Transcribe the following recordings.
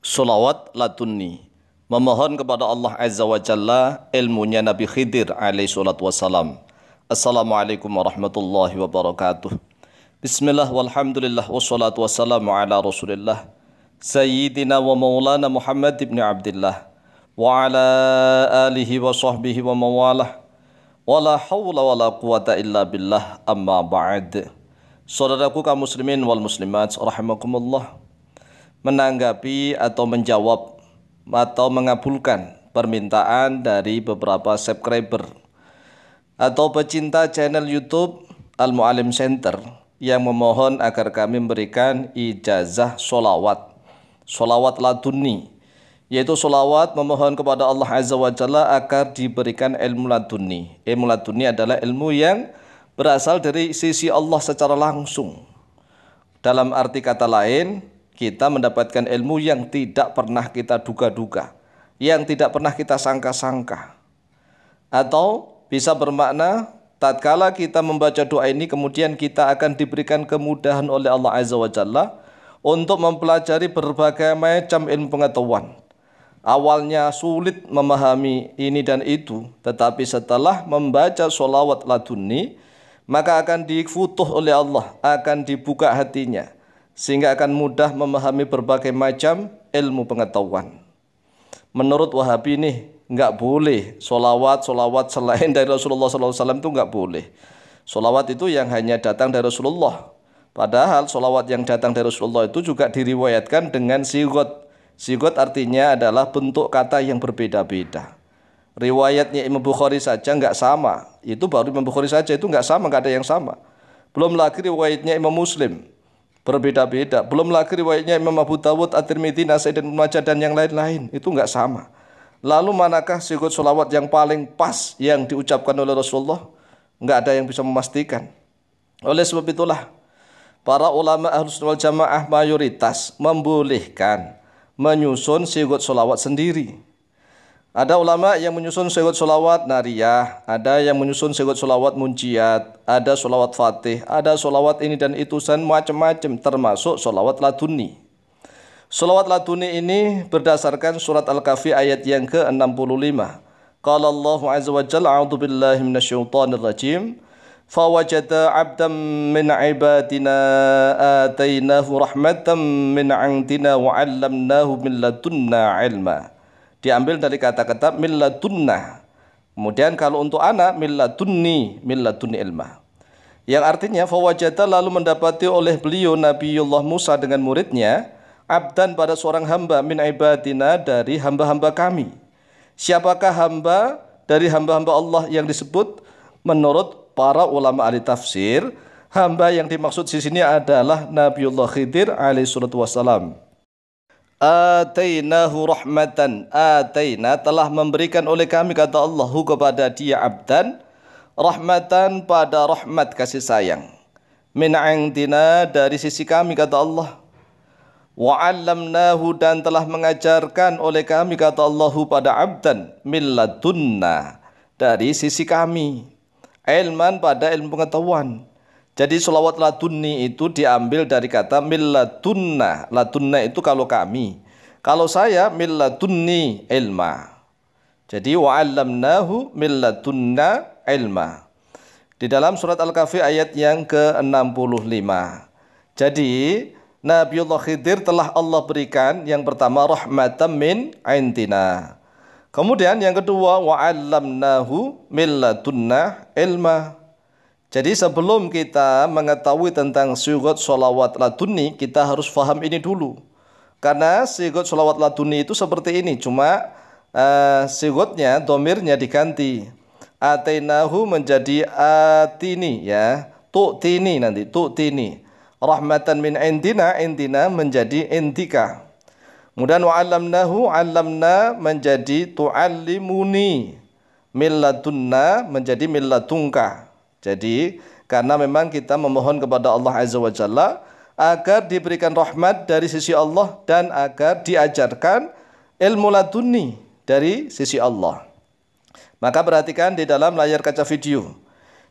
Sulawat Latunni, memohon kepada Allah Azza wa Jalla ilmunya Nabi Khidir alaihi salatu wassalam. Assalamualaikum warahmatullahi wabarakatuh. Bismillah walhamdulillah wassalatu wassalamu ala rasulillah. Sayyidina wa maulana Muhammad ibn Abdullah. Wa ala alihi wa sahbihi wa mawalah. Wa la hawla wa la quwata illa billah amma ba'd. Saudaraku kaum muslimin wal muslimat rahimakumullah menanggapi atau menjawab atau mengabulkan permintaan dari beberapa subscriber atau pecinta channel YouTube Al Mualim Center yang memohon agar kami memberikan ijazah solawat solawat laduni yaitu solawat memohon kepada Allah Azza wa Jalla agar diberikan ilmu laduni ilmu laduni adalah ilmu yang berasal dari sisi Allah secara langsung dalam arti kata lain kita mendapatkan ilmu yang tidak pernah kita duga-duga, yang tidak pernah kita sangka-sangka. Atau bisa bermakna tatkala kita membaca doa ini kemudian kita akan diberikan kemudahan oleh Allah Azza wa Jalla untuk mempelajari berbagai macam ilmu pengetahuan. Awalnya sulit memahami ini dan itu, tetapi setelah membaca sholawat laduni, maka akan difutuh oleh Allah, akan dibuka hatinya sehingga akan mudah memahami berbagai macam ilmu pengetahuan. Menurut Wahabi ini nggak boleh solawat solawat selain dari Rasulullah SAW itu nggak boleh. Solawat itu yang hanya datang dari Rasulullah. Padahal solawat yang datang dari Rasulullah itu juga diriwayatkan dengan sigot. Sigot artinya adalah bentuk kata yang berbeda-beda. Riwayatnya Imam Bukhari saja nggak sama. Itu baru Imam Bukhari saja itu nggak sama, nggak ada yang sama. Belum lagi riwayatnya Imam Muslim berbeda-beda. Belum lagi riwayatnya Imam Abu Dawud, At-Tirmidzi, Nasai dan Majah dan yang lain-lain. Itu enggak sama. Lalu manakah sikut solawat yang paling pas yang diucapkan oleh Rasulullah? Enggak ada yang bisa memastikan. Oleh sebab itulah para ulama ahlus wal jamaah mayoritas membolehkan menyusun sikut solawat sendiri. Ada ulama yang menyusun sewot solawat nariyah, ada yang menyusun sewot solawat munciat, ada solawat fatih, ada solawat ini dan itu dan macam-macam termasuk solawat laduni. Solawat laduni ini berdasarkan surat Al-Kahfi ayat yang ke-65. Qala Allahu Azza wa Jalla a'udzu billahi minasyaitonir rajim. Fawajada 'abdan min 'ibadina atainahu rahmatan min 'indina wa 'allamnahu min ladunna 'ilma diambil dari kata-kata milladunna. Kemudian kalau untuk anak milladunni, milladunni ilma. Yang artinya fawajata lalu mendapati oleh beliau Nabiullah Musa dengan muridnya abdan pada seorang hamba min ibadina dari hamba-hamba kami. Siapakah hamba dari hamba-hamba Allah yang disebut menurut para ulama ahli tafsir hamba yang dimaksud di sini adalah Nabiullah Khidir alaihi salatu atainahu rahmatan ataina telah memberikan oleh kami kata Allah kepada dia abdan rahmatan pada rahmat kasih sayang min dari sisi kami kata Allah wa 'allamnahu dan telah mengajarkan oleh kami kata Allahu pada abdan min dari sisi kami ilman pada ilmu pengetahuan jadi solawat latunni itu diambil dari kata milladunna. latunna itu kalau kami. Kalau saya tunni ilma. Jadi wa'allamnahu tunna ilma. Di dalam surat Al-Kahfi ayat yang ke-65. Jadi Nabiullah Khidir telah Allah berikan yang pertama rahmatan min intina. Kemudian yang kedua wa'allamnahu tunna ilma. Jadi sebelum kita mengetahui tentang sigot sholawat laduni, kita harus faham ini dulu. Karena sigot sholawat laduni itu seperti ini, cuma uh, sigotnya, domirnya diganti. Atainahu menjadi atini ya, tu'tini nanti, tu'tini. Rahmatan min indina, indina menjadi indika. Kemudian wa'alamnahu, alamna menjadi tu'allimuni. Milladunna menjadi milladungka jadi karena memang kita memohon kepada Allah Azza wa Jalla agar diberikan rahmat dari sisi Allah dan agar diajarkan ilmu laduni dari sisi Allah. Maka perhatikan di dalam layar kaca video.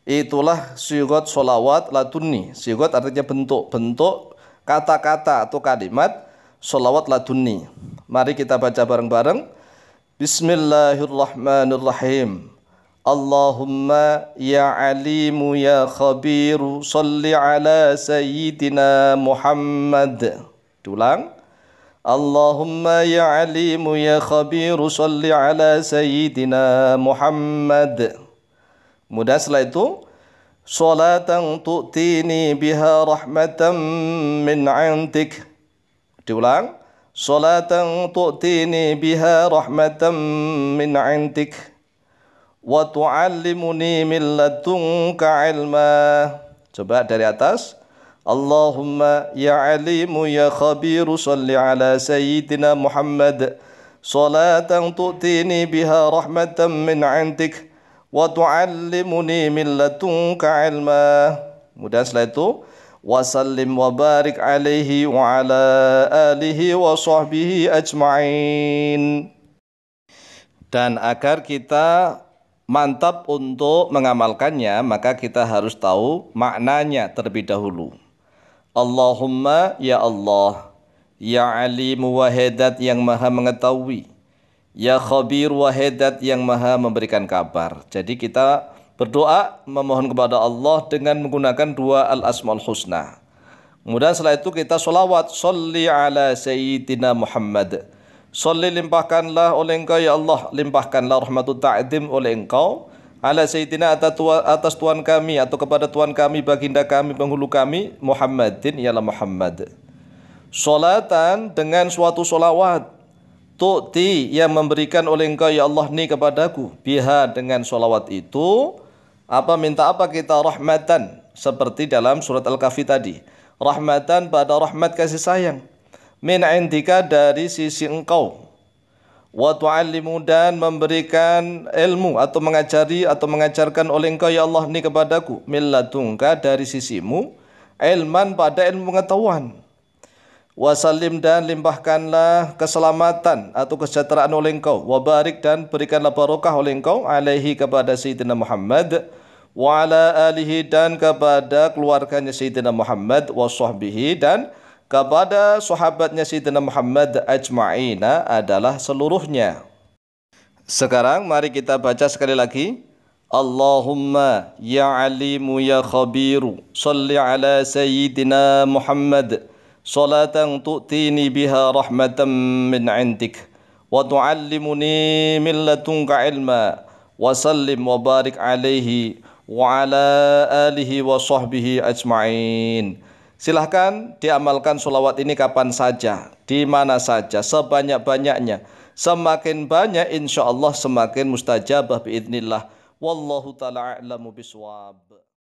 Itulah syugot solawat laduni. Syugot artinya bentuk-bentuk kata-kata atau kalimat solawat laduni. Mari kita baca bareng-bareng. Bismillahirrahmanirrahim. اللهم يا عليم يا خبير صل على سيدنا محمد tulang Allahumma ya alimu ya khabiru salli ala sayyidina Muhammad Kemudian setelah itu Salatan tu'tini biha rahmatan min antik Diulang Salatan tu'tini biha rahmatan min antik وتعلمني من لدنك علما coba dari atas Allahumma ya alimu ya khabiru salli ala sayyidina Muhammad salatan tu'tini biha rahmatan min 'indik wa tu'allimuni min ladunka ilma kemudian setelah itu wasallim wa barik alaihi wa ala alihi wa sahbihi ajma'in dan agar kita mantap untuk mengamalkannya, maka kita harus tahu maknanya terlebih dahulu. Allahumma ya Allah, ya alim wahedat yang maha mengetahui, ya khabir wahedat yang maha memberikan kabar. Jadi kita berdoa memohon kepada Allah dengan menggunakan dua al asmal husna. Kemudian setelah itu kita solawat, salli ala sayyidina Muhammad. Salli limpahkanlah oleh engkau ya Allah Limpahkanlah rahmatu ta'dim oleh engkau Ala Sayyidina atas Tuhan kami Atau kepada Tuhan kami, baginda kami, penghulu kami Muhammadin ialah Muhammad Solatan dengan suatu solawat Tukti yang memberikan oleh engkau ya Allah ni kepadaku Biha dengan solawat itu Apa minta apa kita rahmatan Seperti dalam surat Al-Kahfi tadi Rahmatan pada rahmat kasih sayang min indika dari sisi engkau wa tu'allimu dan memberikan ilmu atau mengajari atau mengajarkan oleh engkau ya Allah ini kepadaku tungka dari sisimu ilman pada ilmu pengetahuan wasalim dan limpahkanlah keselamatan atau kesejahteraan oleh engkau wabarik dan berikanlah barokah oleh engkau alaihi kepada Sayyidina Muhammad wa ala alihi dan kepada keluarganya Sayyidina Muhammad wa sahbihi dan kepada sahabatnya Sayyidina Muhammad ajma'ina ah, adalah seluruhnya. Sekarang mari kita baca sekali lagi. Allahumma ya alimu ya khabiru salli ala sayyidina Muhammad salatan tu'tini biha rahmatan min indik wa tu'allimuni min latunka ilma wa sallim wa barik alaihi wa ala alihi wa sahbihi ajma'in. Silahkan diamalkan sholawat ini kapan saja, di mana saja, sebanyak-banyaknya. Semakin banyak insya Allah semakin mustajabah biidnillah. Wallahu ta'ala a'lamu biswab.